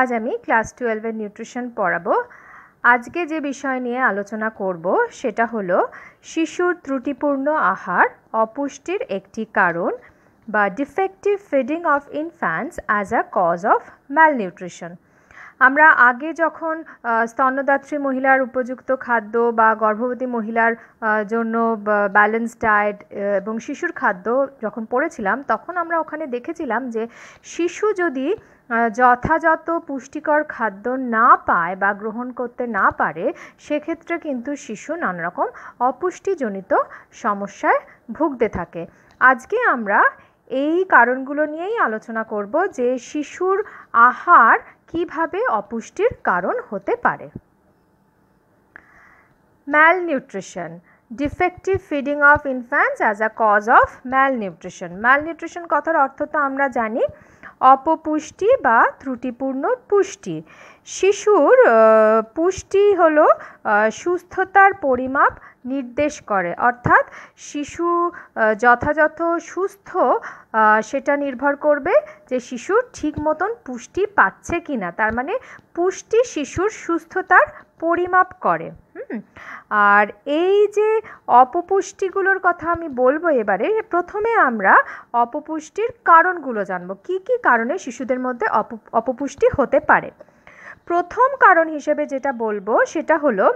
আজ আমি ক্লাস টুয়েলভের নিউট্রিশন পড়াবো আজকে যে বিষয় নিয়ে আলোচনা করব সেটা হলো শিশুর ত্রুটিপূর্ণ আহার অপুষ্টির একটি কারণ বা defective feeding of infants as a cause of malnutrition আমরা আগে যখন স্তন্যদাত্রী মহিলার উপযুক্ত খাদ্য বা গর্ভবতী মহিলার জন্য ব্যালেন্স ডায়েট এবং শিশুর খাদ্য যখন পড়েছিলাম তখন আমরা ওখানে দেখেছিলাম যে শিশু যদি যথাযথ পুষ্টিকর খাদ্য না পায় বা গ্রহণ করতে না পারে সেক্ষেত্রে কিন্তু শিশু নানারকম অপুষ্টিজনিত সমস্যায় ভুগতে থাকে আজকে আমরা এই কারণগুলো নিয়েই আলোচনা করব যে শিশুর আহার কিভাবে অপুষ্টির কারণ হতে পারে malnutrition defective feeding of infants as a cause of malnutrition malnutrition কথার অর্থ তো আমরা জানি অপপুষ্টি বা ত্রুটিপূর্ণ পুষ্টি শিশুর পুষ্টি হল সুস্থতার পরিমাপ নির্দেশ করে অর্থাৎ শিশু যথাযথ সুস্থ সেটা নির্ভর করবে যে শিশু ঠিক মতন পুষ্টি পাচ্ছে কি না তার মানে পুষ্টি শিশুর সুস্থতার পরিমাপ করে আর এই যে অপপুষ্টিগুলোর কথা আমি বলবো এবারে প্রথমে আমরা অপপুষ্টির কারণগুলো জানবো কি কি কারণে শিশুদের মধ্যে অপপুষ্টি হতে পারে প্রথম কারণ হিসেবে যেটা বলবো সেটা হলো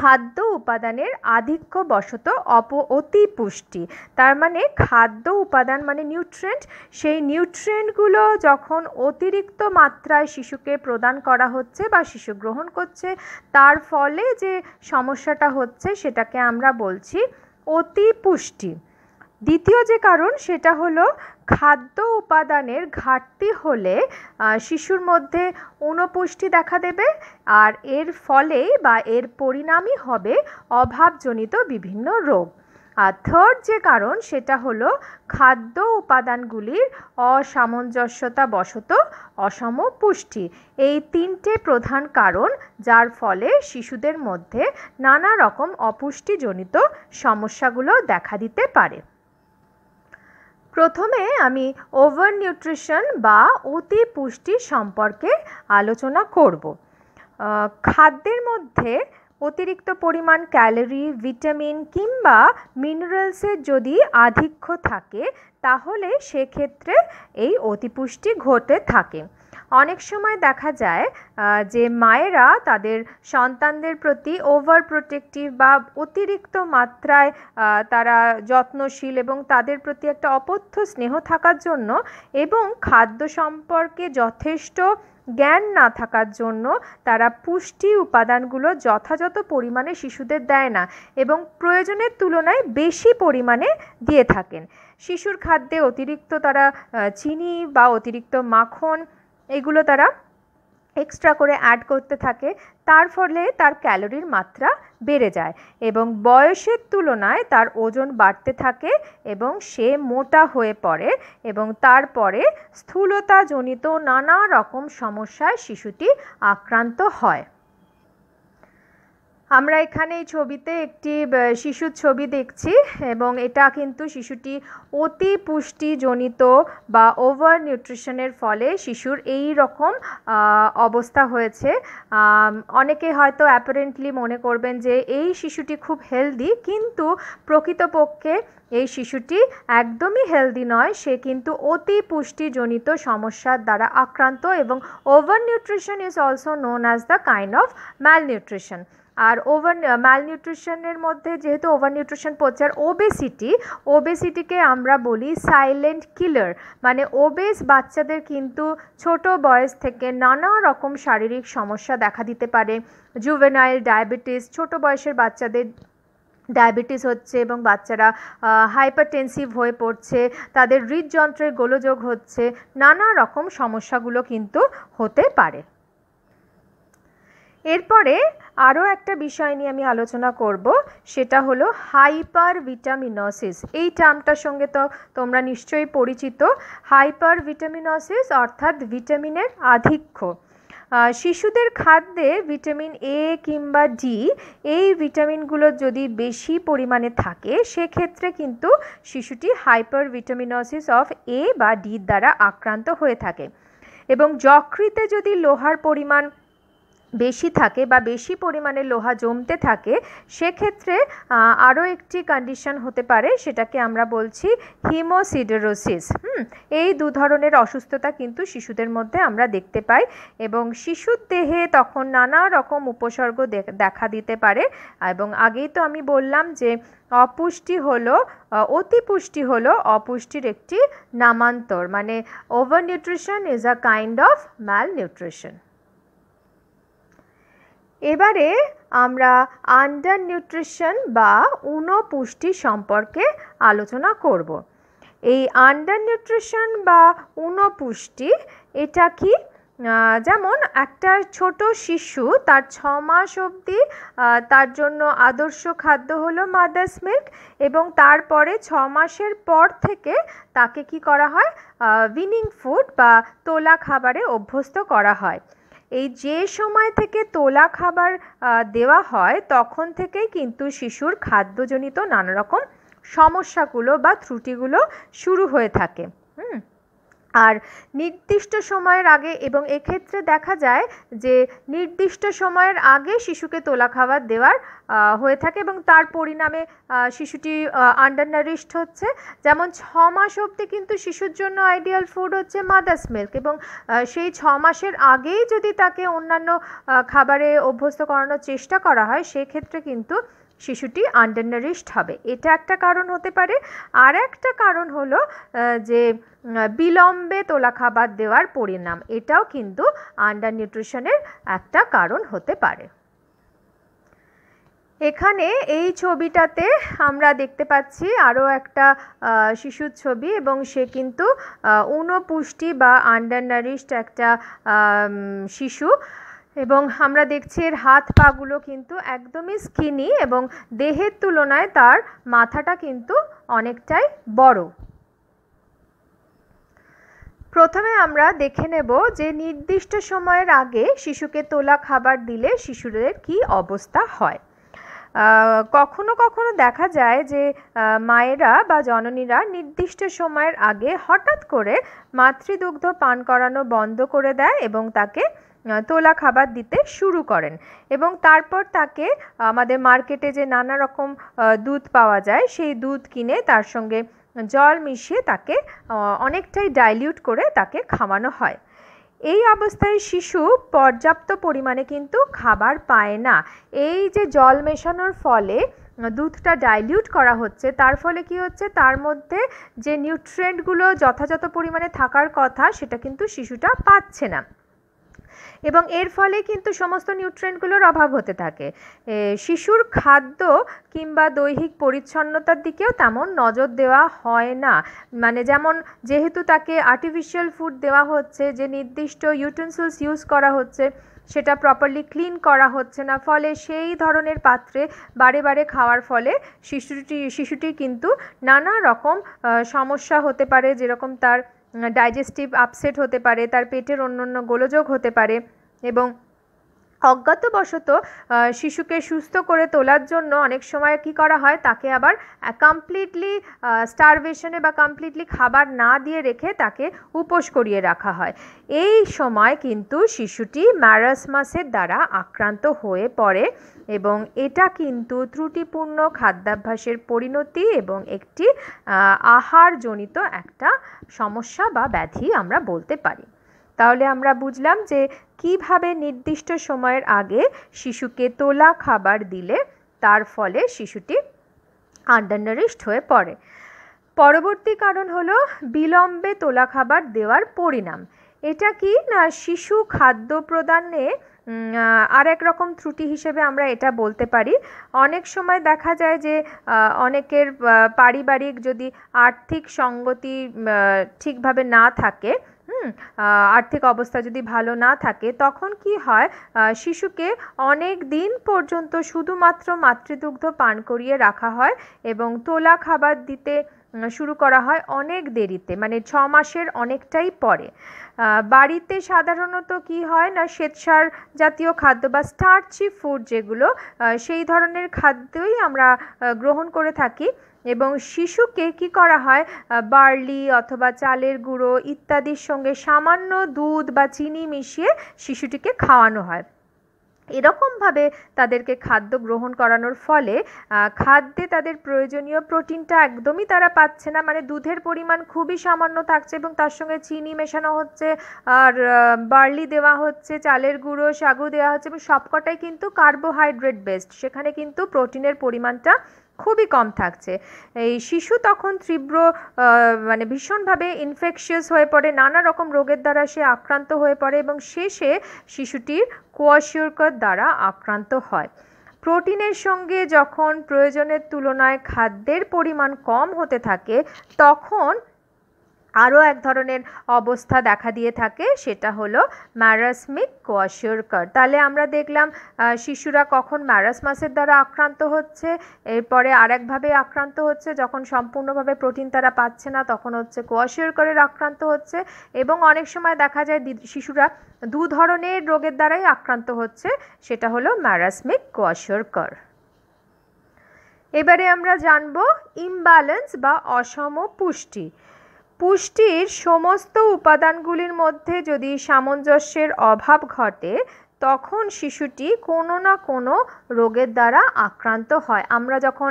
খাদ্য উপাদানের আধিক্য বশত অপ অতি পুষ্টি তার মানে খাদ্য উপাদান মানে নিউট্রেন্ট সেই নিউট্রেন্টগুলো যখন অতিরিক্ত মাত্রায় শিশুকে প্রদান করা হচ্ছে বা শিশু গ্রহণ করছে তার ফলে যে সমস্যাটা হচ্ছে সেটাকে আমরা বলছি অতি পুষ্টি দ্বিতীয় যে কারণ সেটা হলো খাদ্য উপাদানের ঘাটতি হলে শিশুর মধ্যে অনুপুষ্টি দেখা দেবে আর এর ফলে বা এর পরিণামই হবে অভাবজনিত বিভিন্ন রোগ আর থার্ড যে কারণ সেটা হলো খাদ্য উপাদানগুলির অসামঞ্জস্যতা বশত অসম পুষ্টি এই তিনটে প্রধান কারণ যার ফলে শিশুদের মধ্যে নানা রকম অপুষ্টিজনিত সমস্যাগুলো দেখা দিতে পারে প্রথমে আমি ওভার নিউট্রিশন বা অতি পুষ্টি সম্পর্কে আলোচনা করব খাদ্যের মধ্যে অতিরিক্ত পরিমাণ ক্যালোরি ভিটামিন কিংবা মিনারেলসের যদি আধিক্য থাকে তাহলে সেক্ষেত্রে এই অতিপুষ্টি ঘটে থাকে অনেক সময় দেখা যায় যে মায়েরা তাদের সন্তানদের প্রতি ওভার প্রোটেক্টিভ বা অতিরিক্ত মাত্রায় তারা যত্নশীল এবং তাদের প্রতি একটা অপথ্য স্নেহ থাকার জন্য এবং খাদ্য সম্পর্কে যথেষ্ট জ্ঞান না থাকার জন্য তারা পুষ্টি উপাদানগুলো যথাযথ পরিমাণে শিশুদের দেয় না এবং প্রয়োজনের তুলনায় বেশি পরিমাণে দিয়ে থাকেন শিশুর খাদ্যে অতিরিক্ত তারা চিনি বা অতিরিক্ত মাখন এগুলো তারা এক্সট্রা করে অ্যাড করতে থাকে তার ফলে তার ক্যালোরির মাত্রা বেড়ে যায় এবং বয়সের তুলনায় তার ওজন বাড়তে থাকে এবং সে মোটা হয়ে পড়ে এবং তারপরে স্থূলতাজনিত নানা রকম সমস্যায় শিশুটি আক্রান্ত হয় আমরা এখানে এই ছবিতে একটি শিশুর ছবি দেখছি এবং এটা কিন্তু শিশুটি অতি পুষ্টিজনিত বা ওভার নিউট্রিশনের ফলে শিশুর এই রকম অবস্থা হয়েছে অনেকে হয়তো অ্যাপারেন্টলি মনে করবেন যে এই শিশুটি খুব হেলদি কিন্তু প্রকৃতপক্ষে এই শিশুটি একদমই হেলদি নয় সে কিন্তু অতি পুষ্টিজনিত সমস্যার দ্বারা আক্রান্ত এবং overnutrition is also known as the kind of malnutrition আর ওভার ম্যালনিউট্রিশনের মধ্যে যেহেতু ওভার নিউট্রিশন পড়ছে আর ওবেসিটি ওবেসিটিকে আমরা বলি সাইলেন্ট কিলার মানে ওবেস বাচ্চাদের কিন্তু ছোট বয়স থেকে নানা রকম শারীরিক সমস্যা দেখা দিতে পারে জুভেনাইল ডায়াবেটিস ছোট বয়সের বাচ্চাদের ডায়াবেটিস হচ্ছে এবং বাচ্চারা হাইপারটেনসিভ হয়ে পড়ছে তাদের হৃদযন্ত্রের গোলযোগ হচ্ছে নানা রকম সমস্যাগুলো কিন্তু হতে পারে এরপরে আরও একটা বিষয় নিয়ে আমি আলোচনা করব সেটা হলো হাইপার ভিটামিনোসিস এই টার্মটার সঙ্গে তো তোমরা নিশ্চয়ই পরিচিত হাইপার ভিটামিনোসিস অর্থাৎ ভিটামিনের আধিক্য শিশুদের খাদ্যে ভিটামিন এ কিংবা ডি এই ভিটামিনগুলো যদি বেশি পরিমাণে থাকে সেক্ষেত্রে কিন্তু শিশুটি হাইপার ভিটামিনোসিস অফ এ বা ডির দ্বারা আক্রান্ত হয়ে থাকে এবং যকৃতে যদি লোহার পরিমাণ বেশি থাকে বা বেশি পরিমাণে লোহা জমতে থাকে সেক্ষেত্রে আরও একটি কন্ডিশন হতে পারে সেটাকে আমরা বলছি হিমোসিডোরোসিস হুম এই দু ধরনের অসুস্থতা কিন্তু শিশুদের মধ্যে আমরা দেখতে পাই এবং শিশুর দেহে তখন নানা রকম উপসর্গ দেখা দিতে পারে এবং আগেই তো আমি বললাম যে অপুষ্টি হলো অতিপুষ্টি হলো অপুষ্টির একটি নামান্তর মানে overnutrition is a kind of malnutrition এবারে আমরা আন্ডার নিউট্রিশন বা পুষ্টি সম্পর্কে আলোচনা করব। এই আন্ডার নিউট্রিশন বা উনপুষ্টি এটা কি যেমন একটা ছোট শিশু তার ছ মাস অবধি তার জন্য আদর্শ খাদ্য হলো মাদার্স মিল্ক এবং তারপরে ছ মাসের পর থেকে তাকে কি করা হয় উইনিং ফুড বা তোলা খাবারে অভ্যস্ত করা হয় এই যে সময় থেকে তোলা খাবার দেওয়া হয় তখন থেকেই কিন্তু শিশুর খাদ্যজনিত নানারকম সমস্যাগুলো বা ত্রুটিগুলো শুরু হয়ে থাকে হুম আর নির্দিষ্ট সময়ের আগে এবং এক্ষেত্রে দেখা যায় যে নির্দিষ্ট সময়ের আগে শিশুকে তোলা খাবার দেওয়ার হয়ে থাকে এবং তার পরিণামে শিশুটি আন্ডার নারিশড হচ্ছে যেমন ছ মাস অবধি কিন্তু শিশুর জন্য আইডিয়াল ফুড হচ্ছে মাদার্স মিল্ক এবং সেই ছ মাসের আগেই যদি তাকে অন্যান্য খাবারে অভ্যস্ত করানোর চেষ্টা করা হয় সেক্ষেত্রে কিন্তু শিশুটি আন্ডারনারিশড হবে এটা একটা কারণ হতে পারে আর একটা কারণ হলো যে বিলম্বে তোলা খাবার দেওয়ার পরিণাম এটাও কিন্তু আন্ডার নিউট্রিশনের একটা কারণ হতে পারে এখানে এই ছবিটাতে আমরা দেখতে পাচ্ছি আরও একটা শিশুর ছবি এবং সে কিন্তু উনপুষ্টি বা আন্ডার নারিশড একটা শিশু এবং আমরা দেখছি এর হাত পাগুলো কিন্তু একদমই স্কিনি এবং দেহের তুলনায় তার মাথাটা কিন্তু অনেকটাই বড় প্রথমে আমরা দেখে নেব যে নির্দিষ্ট সময়ের আগে শিশুকে তোলা খাবার দিলে শিশুদের কি অবস্থা হয় কখনো কখনো দেখা যায় যে মায়েরা বা জননীরা নির্দিষ্ট সময়ের আগে হঠাৎ করে মাতৃদুগ্ধ পান করানো বন্ধ করে দেয় এবং তাকে তোলা খাবার দিতে শুরু করেন এবং তারপর তাকে আমাদের মার্কেটে যে নানা রকম দুধ পাওয়া যায় সেই দুধ কিনে তার সঙ্গে জল মিশিয়ে তাকে অনেকটাই ডাইলিউট করে তাকে খাওয়ানো হয় এই অবস্থায় শিশু পর্যাপ্ত পরিমাণে কিন্তু খাবার পায় না এই যে জল মেশানোর ফলে দুধটা ডাইলিউট করা হচ্ছে তার ফলে কি হচ্ছে তার মধ্যে যে নিউট্রেন্টগুলো যথাযথ পরিমাণে থাকার কথা সেটা কিন্তু শিশুটা পাচ্ছে না এবং এর ফলে কিন্তু সমস্ত নিউট্রেন্টগুলোর অভাব হতে থাকে শিশুর খাদ্য কিংবা দৈহিক পরিচ্ছন্নতার দিকেও তেমন নজর দেওয়া হয় না মানে যেমন যেহেতু তাকে আর্টিফিশিয়াল ফুড দেওয়া হচ্ছে যে নির্দিষ্ট ইউটেন্সিলস ইউজ করা হচ্ছে সেটা প্রপারলি ক্লিন করা হচ্ছে না ফলে সেই ধরনের পাত্রে বারে বারে খাওয়ার ফলে শিশুটি শিশুটির কিন্তু নানা রকম সমস্যা হতে পারে যেরকম তার ডাইজেস্টিভ আপসেট হতে পারে তার পেটের অন্য অন্য গোলযোগ হতে পারে এবং অজ্ঞাতবশত শিশুকে সুস্থ করে তোলার জন্য অনেক সময় কি করা হয় তাকে আবার কমপ্লিটলি স্টারভেশনে বা কমপ্লিটলি খাবার না দিয়ে রেখে তাকে উপোস করিয়ে রাখা হয় এই সময় কিন্তু শিশুটি ম্যারাসমাসের দ্বারা আক্রান্ত হয়ে পড়ে এবং এটা কিন্তু ত্রুটিপূর্ণ খাদ্যাভ্যাসের পরিণতি এবং একটি আহারজনিত একটা সমস্যা বা ব্যাধি আমরা বলতে পারি তাহলে আমরা বুঝলাম যে কিভাবে নির্দিষ্ট সময়ের আগে শিশুকে তোলা খাবার দিলে তার ফলে শিশুটি আন্ডারনারিস্ট হয়ে পড়ে পরবর্তী কারণ হলো বিলম্বে তোলা খাবার দেওয়ার পরিণাম এটা কি না শিশু খাদ্য প্রদানে আর এক রকম ত্রুটি হিসেবে আমরা এটা বলতে পারি অনেক সময় দেখা যায় যে অনেকের পারিবারিক যদি আর্থিক সঙ্গতি ঠিকভাবে না থাকে হুম আর্থিক অবস্থা যদি ভালো না থাকে তখন কি হয় শিশুকে অনেক দিন পর্যন্ত শুধুমাত্র মাতৃদুগ্ধ পান করিয়ে রাখা হয় এবং তোলা খাবার দিতে শুরু করা হয় অনেক দেরিতে মানে ছ মাসের অনেকটাই পরে বাড়িতে সাধারণত কি হয় না শ্বেতসার জাতীয় খাদ্য বা স্টার্চি ফুড যেগুলো সেই ধরনের খাদ্যই আমরা গ্রহণ করে থাকি এবং শিশুকে কি করা হয় বার্লি অথবা চালের গুঁড়ো ইত্যাদির সঙ্গে সামান্য দুধ বা চিনি মিশিয়ে শিশুটিকে খাওয়ানো হয় এরকমভাবে তাদেরকে খাদ্য গ্রহণ করানোর ফলে খাদ্যে তাদের প্রয়োজনীয় প্রোটিনটা একদমই তারা পাচ্ছে না মানে দুধের পরিমাণ খুবই সামান্য থাকছে এবং তার সঙ্গে চিনি মেশানো হচ্ছে আর বার্লি দেওয়া হচ্ছে চালের গুঁড়ো সাগু দেওয়া হচ্ছে এবং সবকটাই কিন্তু কার্বোহাইড্রেট বেসড সেখানে কিন্তু প্রোটিনের পরিমাণটা খুবই কম থাকছে এই শিশু তখন তীব্র মানে ভীষণভাবে ইনফেকশিয়াস হয়ে পড়ে নানা রকম রোগের দ্বারা সে আক্রান্ত হয়ে পড়ে এবং শেষে শিশুটির কোয়াশিওরকর দ্বারা আক্রান্ত হয় প্রোটিনের সঙ্গে যখন প্রয়োজনের তুলনায় খাদ্যের পরিমাণ কম হতে থাকে তখন আরও এক ধরনের অবস্থা দেখা দিয়ে থাকে সেটা হলো ম্যারাসমিক কোয়াশিওরকার তাহলে আমরা দেখলাম শিশুরা কখন ম্যারাসমাসের দ্বারা আক্রান্ত হচ্ছে এরপরে আরেকভাবে আক্রান্ত হচ্ছে যখন সম্পূর্ণভাবে প্রোটিন তারা পাচ্ছে না তখন হচ্ছে কোয়াশিওরকারের আক্রান্ত হচ্ছে এবং অনেক সময় দেখা যায় শিশুরা দু ধরনের রোগের দ্বারাই আক্রান্ত হচ্ছে সেটা হলো ম্যারাসমিক কোয়াশিওরকার এবারে আমরা জানব ইমব্যালেন্স বা অসম পুষ্টি পুষ্টির সমস্ত উপাদানগুলির মধ্যে যদি সামঞ্জস্যের অভাব ঘটে তখন শিশুটি কোনো না কোনো রোগের দ্বারা আক্রান্ত হয় আমরা যখন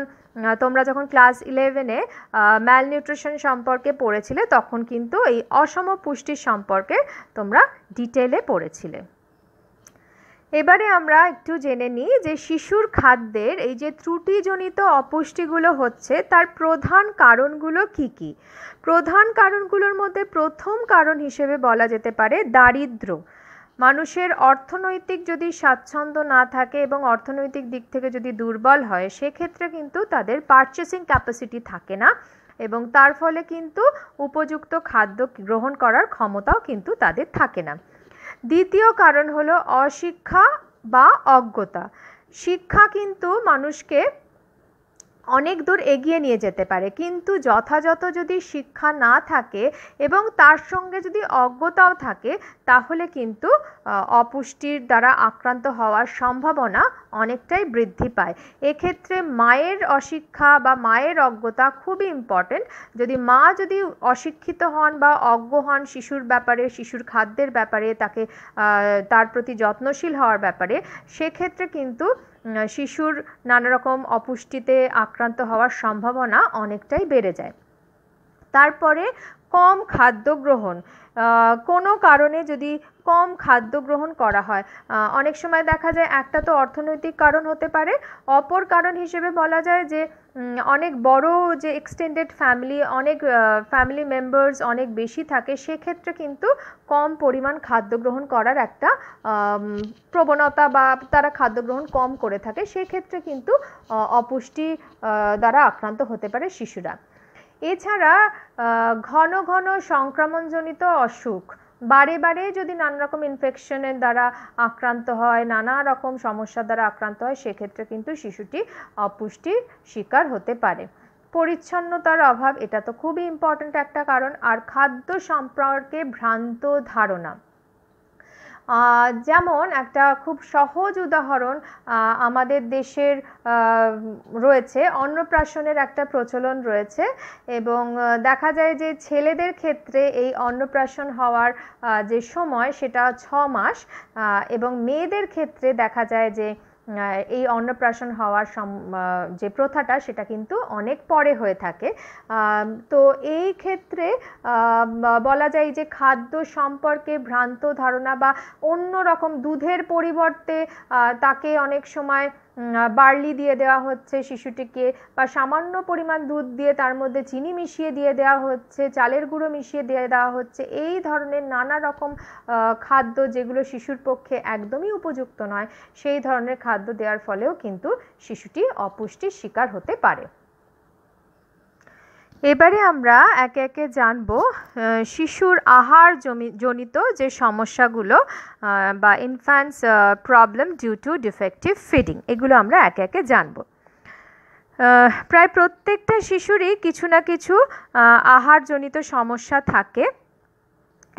তোমরা যখন ক্লাস ইলেভেনে ম্যালনিউট্রিশন সম্পর্কে পড়েছিলে তখন কিন্তু এই অসম পুষ্টির সম্পর্কে তোমরা ডিটেলে পড়েছিলে এবারে আমরা একটু জেনে নিই যে শিশুর খাদ্যের এই যে ত্রুটিজনিত অপুষ্টিগুলো হচ্ছে তার প্রধান কারণগুলো কি কি প্রধান কারণগুলোর মধ্যে প্রথম কারণ হিসেবে বলা যেতে পারে দারিদ্র মানুষের অর্থনৈতিক যদি স্বাচ্ছন্দ্য না থাকে এবং অর্থনৈতিক দিক থেকে যদি দুর্বল হয় সেক্ষেত্রে কিন্তু তাদের পারচেসিং ক্যাপাসিটি থাকে না এবং তার ফলে কিন্তু উপযুক্ত খাদ্য গ্রহণ করার ক্ষমতাও কিন্তু তাদের থাকে না দ্বিতীয় কারণ হলো অশিক্ষা বা অজ্ঞতা শিক্ষা কিন্তু মানুষকে অনেক দূর এগিয়ে নিয়ে যেতে পারে কিন্তু যথাযথ যদি শিক্ষা না থাকে এবং তার সঙ্গে যদি অজ্ঞতাও থাকে তাহলে কিন্তু অপুষ্টির দ্বারা আক্রান্ত হওয়ার সম্ভাবনা অনেকটাই বৃদ্ধি পায় এক্ষেত্রে মায়ের অশিক্ষা বা মায়ের অজ্ঞতা খুবই ইম্পর্টেন্ট যদি মা যদি অশিক্ষিত হন বা অজ্ঞ হন শিশুর ব্যাপারে শিশুর খাদ্যের ব্যাপারে তাকে তার প্রতি যত্নশীল হওয়ার ব্যাপারে সেক্ষেত্রে কিন্তু শিশুর নানারকম অপুষ্টিতে আক্রান্ত হওয়ার সম্ভাবনা অনেকটাই বেড়ে যায় তারপরে কম খাদ্য গ্রহণ কোনো কারণে যদি কম খাদ্য গ্রহণ করা হয় অনেক সময় দেখা যায় একটা তো অর্থনৈতিক কারণ হতে পারে অপর কারণ হিসেবে বলা যায় যে অনেক বড় যে এক্সটেন্ডেড ফ্যামিলি অনেক ফ্যামিলি মেম্বার্স অনেক বেশি থাকে সেক্ষেত্রে কিন্তু কম পরিমাণ খাদ্য গ্রহণ করার একটা প্রবণতা বা তারা খাদ্য গ্রহণ কম করে থাকে সেক্ষেত্রে কিন্তু অপুষ্টি দ্বারা আক্রান্ত হতে পারে শিশুরা এছাড়া ঘন ঘন সংক্রমণজনিত অসুখ বারে বারে যদি নানা রকম ইনফেকশনের দ্বারা আক্রান্ত হয় নানা রকম সমস্যার দ্বারা আক্রান্ত হয় সেক্ষেত্রে কিন্তু শিশুটি অপুষ্টির শিকার হতে পারে পরিচ্ছন্নতার অভাব এটা তো খুবই ইম্পর্ট্যান্ট একটা কারণ আর খাদ্য সম্পর্কে ভ্রান্ত ধারণা যেমন একটা খুব সহজ উদাহরণ আমাদের দেশের রয়েছে অন্নপ্রাশনের একটা প্রচলন রয়েছে এবং দেখা যায় যে ছেলেদের ক্ষেত্রে এই অন্নপ্রাশন হওয়ার যে সময় সেটা ছ মাস এবং মেয়েদের ক্ষেত্রে দেখা যায় যে এই অন্নপ্রাশন হওয়ার যে প্রথাটা সেটা কিন্তু অনেক পরে হয়ে থাকে তো এই ক্ষেত্রে বলা যায় যে খাদ্য সম্পর্কে ভ্রান্ত ধারণা বা অন্য রকম দুধের পরিবর্তে তাকে অনেক সময় বার্লি দিয়ে দেওয়া হচ্ছে শিশুটিকে বা সামান্য পরিমাণ দুধ দিয়ে তার মধ্যে চিনি মিশিয়ে দিয়ে দেওয়া হচ্ছে চালের গুঁড়ো মিশিয়ে দিয়ে দেওয়া হচ্ছে এই ধরনের নানা রকম খাদ্য যেগুলো শিশুর পক্ষে একদমই উপযুক্ত নয় সেই ধরনের খাদ্য দেওয়ার ফলেও কিন্তু শিশুটি অপুষ্টির শিকার হতে পারে এবারে আমরা একে একে জানব শিশুর আহার জনিত যে সমস্যাগুলো বা infants problem due to defective feeding এগুলো আমরা একে একে জানব প্রায় প্রত্যেকটা শিশুরই কিছু না কিছু আহারজনিত সমস্যা থাকে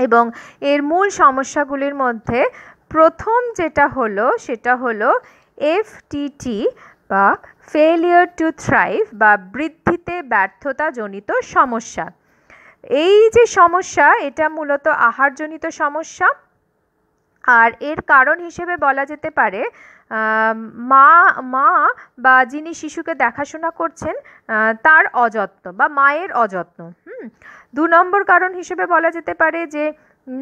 এবং এর মূল সমস্যাগুলির মধ্যে প্রথম যেটা হলো সেটা হলো এফটিটি বা ফেলিয়ার টু থ্রাইভ বা বৃদ্ধিতে ব্যর্থতাজনিত সমস্যা এই যে সমস্যা এটা মূলত আহারজনিত সমস্যা আর এর কারণ হিসেবে বলা যেতে পারে মা মা বা যিনি শিশুকে দেখাশোনা করছেন তার অযত্ন বা মায়ের অযত্ন হুম দু নম্বর কারণ হিসেবে বলা যেতে পারে যে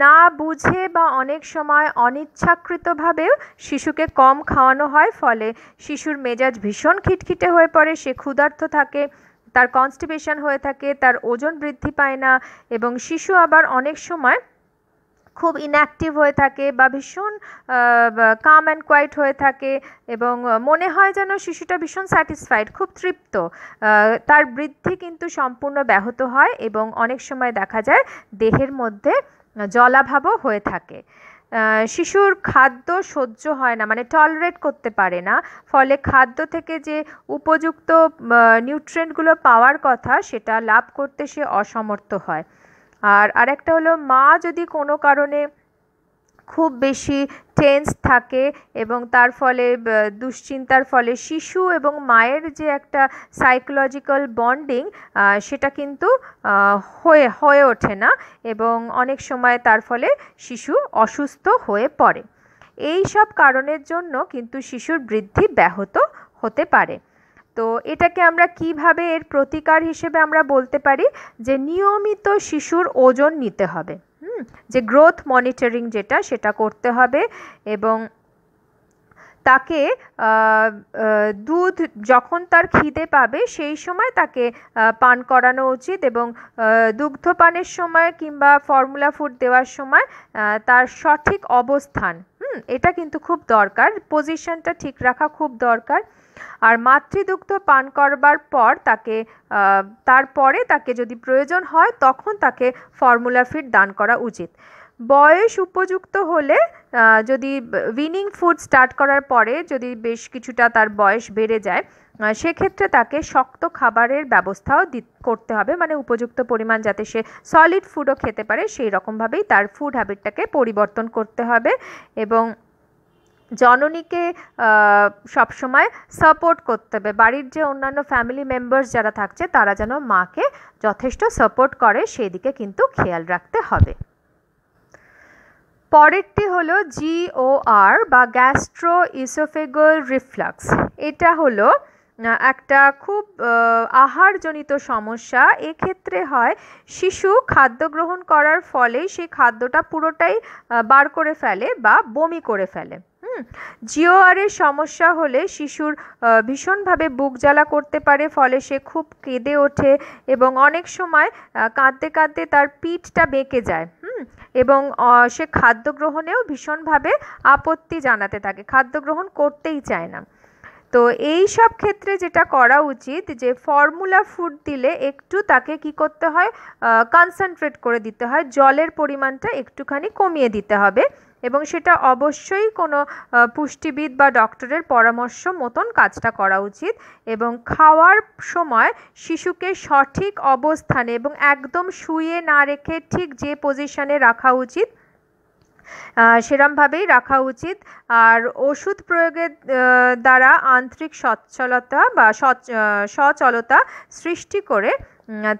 না বুঝে বা অনেক সময় অনিচ্ছাকৃতভাবেও শিশুকে কম খাওয়ানো হয় ফলে শিশুর মেজাজ ভীষণ খিটখিটে হয়ে পড়ে সে ক্ষুধার্ত থাকে তার কনস্টিপেশন হয়ে থাকে তার ওজন বৃদ্ধি পায় না এবং শিশু আবার অনেক সময় খুব ইনঅ্যাক্টিভ হয়ে থাকে বা ভীষণ কাম অ্যান্ড কোয়াইট হয়ে থাকে এবং মনে হয় যেন শিশুটা ভীষণ স্যাটিসফাইড খুব তৃপ্ত তার বৃদ্ধি কিন্তু সম্পূর্ণ ব্যাহত হয় এবং অনেক সময় দেখা যায় দেহের মধ্যে জলাভাবও হয়ে থাকে শিশুর খাদ্য সহ্য হয় না মানে টলারেট করতে পারে না ফলে খাদ্য থেকে যে উপযুক্ত নিউট্রেন্টগুলো পাওয়ার কথা সেটা লাভ করতে সে অসমর্থ হয় আর আরেকটা হলো মা যদি কোনো কারণে খুব বেশি টেন্স থাকে এবং তার ফলে দুশ্চিন্তার ফলে শিশু এবং মায়ের যে একটা সাইকোলজিক্যাল বন্ডিং সেটা কিন্তু হয়ে হয়ে ওঠে না এবং অনেক সময় তার ফলে শিশু অসুস্থ হয়ে পড়ে এই সব কারণের জন্য কিন্তু শিশুর বৃদ্ধি ব্যাহত হতে পারে তো এটাকে আমরা কিভাবে এর প্রতিকার হিসেবে আমরা বলতে পারি যে নিয়মিত শিশুর ওজন নিতে হবে হুম যে গ্রোথ মনিটরিং যেটা সেটা করতে হবে এবং তাকে দুধ যখন তার খিদে পাবে সেই সময় তাকে পান করানো উচিত এবং দুগ্ধ পানের সময় কিংবা ফর্মুলা ফুড দেওয়ার সময় তার সঠিক অবস্থান এটা কিন্তু খুব দরকার পজিশনটা ঠিক রাখা খুব দরকার আর মাতৃদুগ্ধ পান করবার পর তাকে তারপরে তাকে যদি প্রয়োজন হয় তখন তাকে ফর্মুলা ফিড দান করা উচিত বয়স উপযুক্ত হলে যদি উইনিং ফুড স্টার্ট করার পরে যদি বেশ কিছুটা তার বয়স বেড়ে যায় সেক্ষেত্রে তাকে শক্ত খাবারের ব্যবস্থাও করতে হবে মানে উপযুক্ত পরিমাণ যাতে সে সলিড ফুডও খেতে পারে সেই রকমভাবেই তার ফুড হ্যাবিটটাকে পরিবর্তন করতে হবে এবং জননীকে সবসময় সাপোর্ট করতে হবে বাড়ির যে অন্যান্য ফ্যামিলি মেম্বার্স যারা থাকছে তারা যেন মাকে যথেষ্ট সাপোর্ট করে সেই দিকে কিন্তু খেয়াল রাখতে হবে পরেরটি হলো জিওআর বা গ্যাস্ট্রো ইসোফেগল রিফ্লাক্স এটা হলো একটা খুব আহারজনিত সমস্যা এক্ষেত্রে হয় শিশু খাদ্য গ্রহণ করার ফলে সেই খাদ্যটা পুরোটাই বার করে ফেলে বা বমি করে ফেলে জিওআরের সমস্যা হলে শিশুর ভীষণভাবে বুক জ্বালা করতে পারে ফলে সে খুব কেঁদে ওঠে এবং অনেক সময় কাঁদতে কাঁদতে তার পিঠটা বেঁকে যায় এবং সে খাদ্য গ্রহণেও ভীষণভাবে আপত্তি জানাতে থাকে খাদ্য গ্রহণ করতেই চায় না তো এই সব ক্ষেত্রে যেটা করা উচিত যে ফর্মুলা ফুড দিলে একটু তাকে কি করতে হয় কনসেন্ট্রেট করে দিতে হয় জলের পরিমাণটা একটুখানি কমিয়ে দিতে হবে এবং সেটা অবশ্যই কোনো পুষ্টিবিদ বা ডক্টরের পরামর্শ মতন কাজটা করা উচিত এবং খাওয়ার সময় শিশুকে সঠিক অবস্থানে এবং একদম শুয়ে না রেখে ঠিক যে পজিশনে রাখা উচিত সেরমভাবেই রাখা উচিত আর ওষুধ প্রয়োগের দ্বারা আন্তরিক সচ্ছলতা বা সচলতা সৃষ্টি করে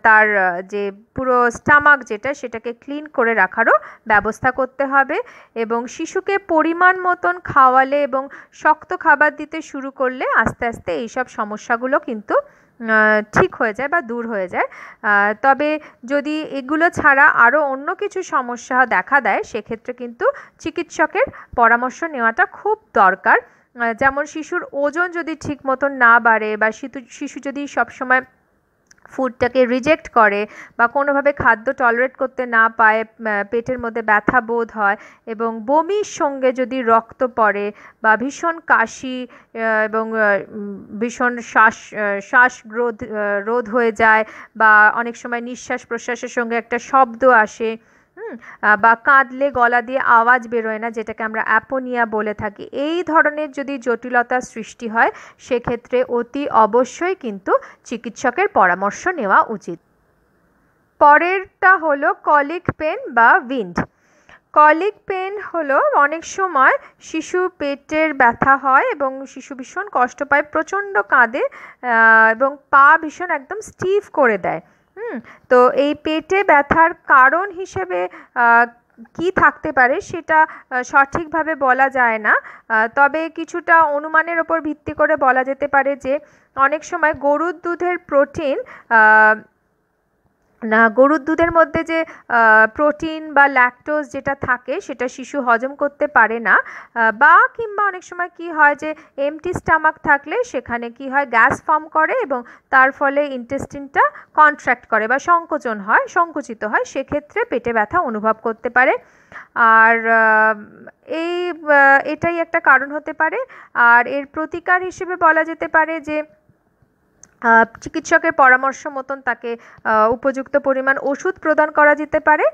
তার যে পুরো স্টামাক যেটা সেটাকে ক্লিন করে রাখারও ব্যবস্থা করতে হবে এবং শিশুকে পরিমাণ মতন খাওয়ালে এবং শক্ত খাবার দিতে শুরু করলে আস্তে আস্তে এইসব সমস্যাগুলো কিন্তু ঠিক হয়ে যায় বা দূর হয়ে যায় তবে যদি এগুলো ছাড়া আরও অন্য কিছু সমস্যা দেখা দেয় সেক্ষেত্রে কিন্তু চিকিৎসকের পরামর্শ নেওয়াটা খুব দরকার যেমন শিশুর ওজন যদি ঠিক মতন না বাড়ে বা শিশু যদি সবসময় ফুডটাকে রিজেক্ট করে বা কোনোভাবে খাদ্য টলারেট করতে না পায় পেটের মধ্যে ব্যথা বোধ হয় এবং বমির সঙ্গে যদি রক্ত পড়ে বা ভীষণ কাশি এবং ভীষণ শ্বাস শ্বাস রোধ রোধ হয়ে যায় বা অনেক সময় নিঃশ্বাস প্রশ্বাসের সঙ্গে একটা শব্দ আসে বা কাঁদলে গলা দিয়ে আওয়াজ বেরোয় না যেটাকে আমরা অ্যাপোনিয়া বলে থাকি এই ধরনের যদি জটিলতা সৃষ্টি হয় সেক্ষেত্রে অতি অবশ্যই কিন্তু চিকিৎসকের পরামর্শ নেওয়া উচিত পরেরটা হলো কলিক পেন বা উইন্ড কলিক পেন হলো অনেক সময় শিশু পেটের ব্যথা হয় এবং শিশু ভীষণ কষ্ট পায় প্রচণ্ড কাঁদে এবং পা ভীষণ একদম স্টিফ করে দেয় হুম তো এই পেটে ব্যথার কারণ হিসেবে কি থাকতে পারে সেটা সঠিকভাবে বলা যায় না তবে কিছুটা অনুমানের ওপর ভিত্তি করে বলা যেতে পারে যে অনেক সময় গরুর দুধের প্রোটিন না গরুর দুধের মধ্যে যে প্রোটিন বা ল্যাকটোজ যেটা থাকে সেটা শিশু হজম করতে পারে না বা কিংবা অনেক সময় কি হয় যে এমটি স্টামাক থাকলে সেখানে কি হয় গ্যাস ফর্ম করে এবং তার ফলে ইন্টেস্টিনটা কন্ট্রাক্ট করে বা সংকোচন হয় সংকুচিত হয় সেক্ষেত্রে পেটে ব্যথা অনুভব করতে পারে আর এই এটাই একটা কারণ হতে পারে আর এর প্রতিকার হিসেবে বলা যেতে পারে যে চিকিৎসকের পরামর্শ মতন তাকে উপযুক্ত পরিমাণ ওষুধ প্রদান করা যেতে পারে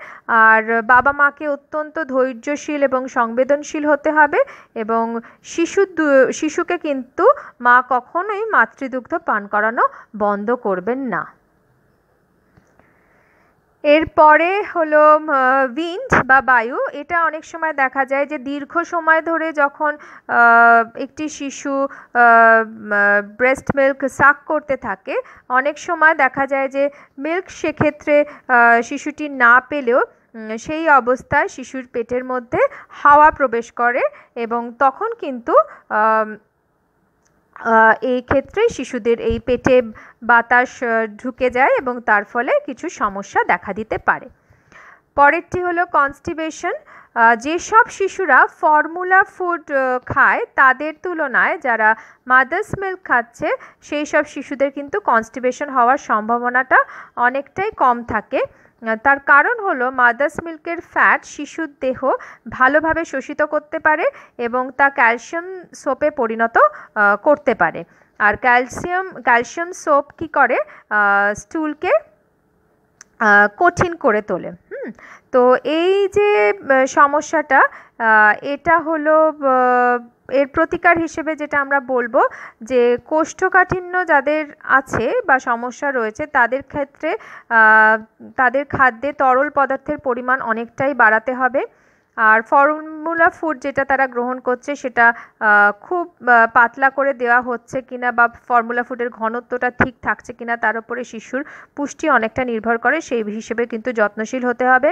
আর বাবা মাকে অত্যন্ত ধৈর্যশীল এবং সংবেদনশীল হতে হবে এবং শিশু শিশুকে কিন্তু মা কখনোই মাতৃদুগ্ধ পান করানো বন্ধ করবেন না এরপরে হলো উইন্ড বা বায়ু এটা অনেক সময় দেখা যায় যে দীর্ঘ সময় ধরে যখন একটি শিশু ব্রেস্ট মিল্ক সাক করতে থাকে অনেক সময় দেখা যায় যে মিল্ক সেক্ষেত্রে শিশুটি না পেলেও সেই অবস্থায় শিশুর পেটের মধ্যে হাওয়া প্রবেশ করে এবং তখন কিন্তু এই ক্ষেত্রে শিশুদের এই পেটে বাতাস ঢুকে যায় এবং তার ফলে কিছু সমস্যা দেখা দিতে পারে পরেরটি হলো কনস্টিবেশন যেসব শিশুরা ফর্মুলা ফুড খায় তাদের তুলনায় যারা মাদার্স মিল্ক খাচ্ছে সেই সব শিশুদের কিন্তু কনস্টিবেশন হওয়ার সম্ভাবনাটা অনেকটাই কম থাকে তার কারণ হলো মাদার্স মিল্কের ফ্যাট শিশুর দেহ ভালোভাবে শোষিত করতে পারে এবং তা ক্যালসিয়াম সোপে পরিণত করতে পারে আর ক্যালসিয়াম ক্যালসিয়াম সোপ কি করে স্টুলকে কঠিন করে তোলে তো এই যে সমস্যাটা এটা হলো এর প্রতিকার হিসেবে যেটা আমরা বলবো যে কোষ্ঠকাঠিন্য যাদের আছে বা সমস্যা রয়েছে তাদের ক্ষেত্রে তাদের খাদ্যে তরল পদার্থের পরিমাণ অনেকটাই বাড়াতে হবে আর ফর্মুলা ফুড যেটা তারা গ্রহণ করছে সেটা খুব পাতলা করে দেওয়া হচ্ছে কিনা বা ফর্মুলা ফুডের ঘনত্বটা ঠিক থাকছে কিনা তার উপরে শিশুর পুষ্টি অনেকটা নির্ভর করে সেই হিসেবে কিন্তু যত্নশীল হতে হবে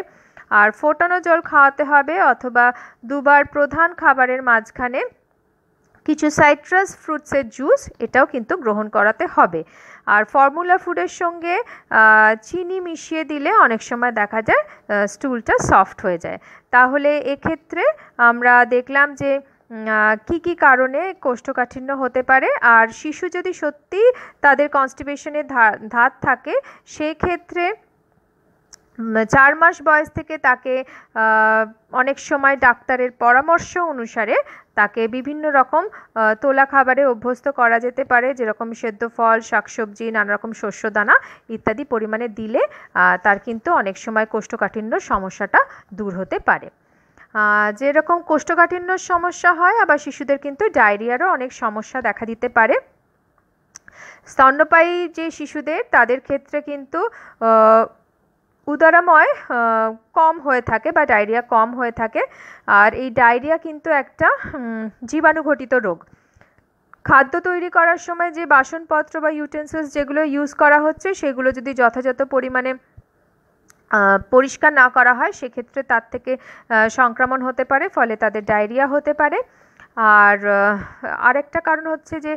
আর ফোটানো জল খাওয়াতে হবে অথবা দুবার প্রধান খাবারের মাঝখানে কিছু সাইট্রাস ফ্রুটসের জুস এটাও কিন্তু গ্রহণ করাতে হবে আর ফর্মুলা ফুডের সঙ্গে চিনি মিশিয়ে দিলে অনেক সময় দেখা যায় স্টুলটা সফট হয়ে যায় তাহলে এক্ষেত্রে আমরা দেখলাম যে কি কি কারণে কোষ্ঠকাঠিন্য হতে পারে আর শিশু যদি সত্যি তাদের কনস্টিপেশনের ধাত থাকে সেক্ষেত্রে ক্ষেত্রে চার মাস বয়স থেকে তাকে অনেক সময় ডাক্তারের পরামর্শ অনুসারে তাকে বিভিন্ন রকম তোলা খাবারে অভ্যস্ত করা যেতে পারে যেরকম সেদ্ধ ফল শাকসবজি নানারকম দানা ইত্যাদি পরিমাণে দিলে তার কিন্তু অনেক সময় কোষ্ঠকাঠিন্য সমস্যাটা দূর হতে পারে যেরকম কোষ্ঠকাঠিন্য সমস্যা হয় আবার শিশুদের কিন্তু ডায়রিয়ারও অনেক সমস্যা দেখা দিতে পারে স্তন্যপায়ী যে শিশুদের তাদের ক্ষেত্রে কিন্তু উদারাময় কম হয়ে থাকে বা ডায়রিয়া কম হয়ে থাকে আর এই ডায়রিয়া কিন্তু একটা জীবাণুঘটিত রোগ খাদ্য তৈরি করার সময় যে বাসনপত্র বা ইউটেন্সিলস যেগুলো ইউজ করা হচ্ছে সেগুলো যদি যথাযথ পরিমাণে পরিষ্কার না করা হয় সেক্ষেত্রে তার থেকে সংক্রমণ হতে পারে ফলে তাদের ডায়রিয়া হতে পারে আর আরেকটা কারণ হচ্ছে যে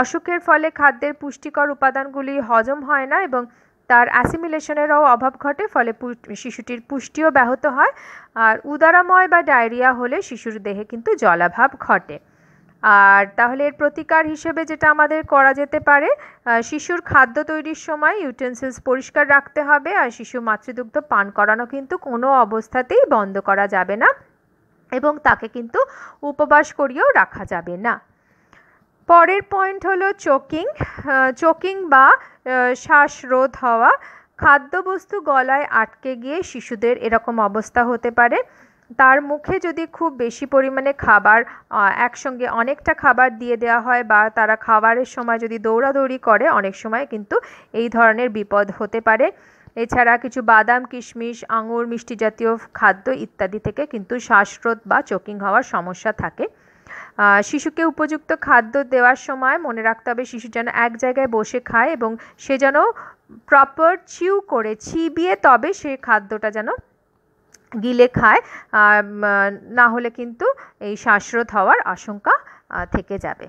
অসুখের ফলে খাদ্যের পুষ্টিকর উপাদানগুলি হজম হয় না এবং তার অ্যাসিমিলেশনেরও অভাব ঘটে ফলে শিশুটির পুষ্টিও ব্যাহত হয় আর উদারাময় বা ডায়রিয়া হলে শিশুর দেহে কিন্তু জলাভাব ঘটে আর তাহলে এর প্রতিকার হিসেবে যেটা আমাদের করা যেতে পারে শিশুর খাদ্য তৈরির সময় ইউটেন্সিলস পরিষ্কার রাখতে হবে আর শিশু মাতৃদুগ্ধ পান করানো কিন্তু কোনো অবস্থাতেই বন্ধ করা যাবে না এবং তাকে কিন্তু উপবাস করিয়েও রাখা যাবে না পরের পয়েন্ট হলো চোকিং চোকিং বা শ্বাসরোধ হওয়া খাদ্যবস্তু গলায় আটকে গিয়ে শিশুদের এরকম অবস্থা হতে পারে তার মুখে যদি খুব বেশি পরিমাণে খাবার একসঙ্গে অনেকটা খাবার দিয়ে দেওয়া হয় বা তারা খাবারের সময় যদি দৌড়াদৌড়ি করে অনেক সময় কিন্তু এই ধরনের বিপদ হতে পারে এছাড়া কিছু বাদাম কিশমিশ আঙুর মিষ্টি জাতীয় খাদ্য ইত্যাদি থেকে কিন্তু শ্বাসরোধ বা চোকিং হওয়ার সমস্যা থাকে শিশুকে উপযুক্ত খাদ্য দেওয়ার সময় মনে রাখতে হবে শিশু যেন এক জায়গায় বসে খায় এবং সে যেন প্রপার চিউ করে চিবিয়ে তবে সে খাদ্যটা যেন গিলে খায় না হলে কিন্তু এই শ্বাসরোধ হওয়ার আশঙ্কা থেকে যাবে